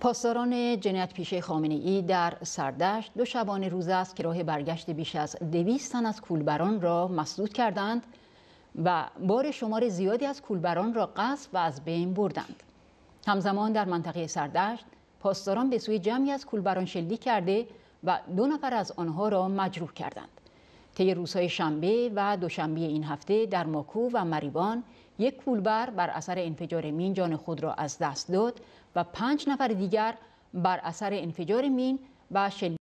پاسداران جنایت پیشه خامنه ای در سردشت دو شبانه روز است که راه برگشت بیش از دویست تن از کولبران را مسدود کردند و بار شمار زیادی از کولبران را قصد و از بین بردند همزمان در منطقه سردشت پاسداران به سوی جمعی از کولبران شلیک کرده و دو نفر از آنها را مجروح کردند طی روزهای شنبه و دوشنبه این هفته در ماکو و مریبان یک کولبر بر اثر انفجار مین جان خود را از دست داد و پنج نفر دیگر بر اثر انفجار مین و